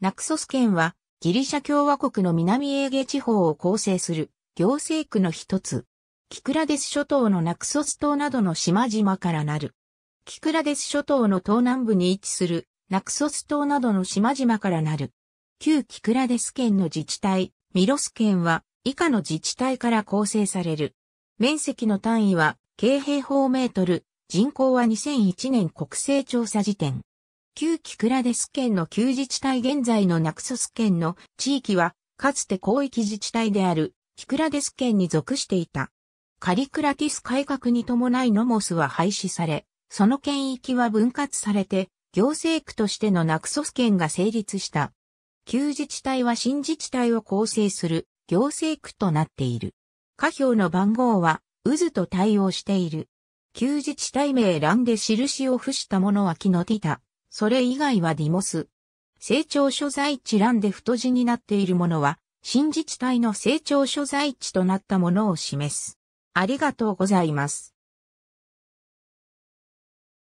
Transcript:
ナクソス県はギリシャ共和国の南エーゲ地方を構成する行政区の一つ。キクラデス諸島のナクソス島などの島々からなる。キクラデス諸島の東南部に位置するナクソス島などの島々からなる。旧キクラデス県の自治体、ミロス県は以下の自治体から構成される。面積の単位は、京平方メートル、人口は2001年国勢調査時点。旧キクラデス県の旧自治体現在のナクソス県の地域は、かつて広域自治体である、キクラデス県に属していた。カリクラティス改革に伴いノモスは廃止され、その県域は分割されて、行政区としてのナクソス県が成立した。旧自治体は新自治体を構成する行政区となっている。下表の番号は渦と対応している。旧自治体名欄で印を付したものは木の出た。それ以外はディモス。成長所在地欄で太字になっているものは、新自治体の成長所在地となったものを示す。ありがとうございます。